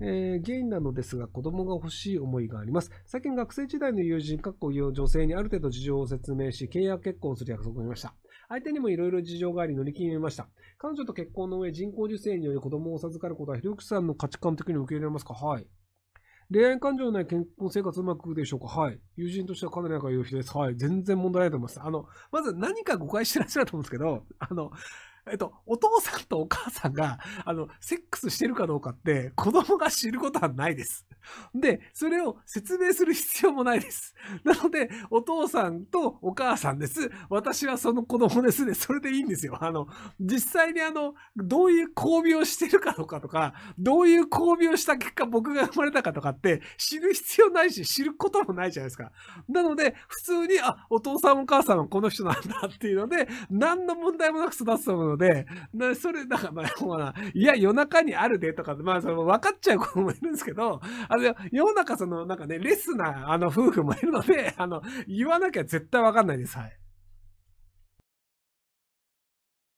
えー、ゲイなのですが、子供が欲しい思いがあります。最近学生時代の友人、かっこ女性にある程度事情を説明し、契約結婚する約束をしました。相手にもいろいろ事情があり乗り切りました。彼女と結婚の上、人工授精により子供を授かることは、ひろゆきさんの価値観的に受け入れますかはい。恋愛感情のない健康生活うまくいくでしょうかはい。友人としてはかなり仲良い人です。はい。全然問題ないと思います。あの、まず何か誤解してらっしゃると思うんですけど、あの、えっと、お父さんとお母さんが、あの、セックスしてるかどうかって、子供が知ることはないです。で、それを説明する必要もないです。なので、お父さんとお母さんです。私はその子供ですね。それでいいんですよ。あの、実際にあの、どういう交尾をしてるかとかとか、どういう交尾をした結果僕が生まれたかとかって知る必要ないし、知ることもないじゃないですか。なので、普通に、あ、お父さんお母さんはこの人なんだっていうので、何の問題もなく育つと思うので、なそれ、だからまあ、いや、夜中にあるでとか、まあ、その分かっちゃう子もいるんですけど、あの、世の中その、なんかね、レスな、あの、夫婦もいるので、あの、言わなきゃ絶対わかんないです。はい。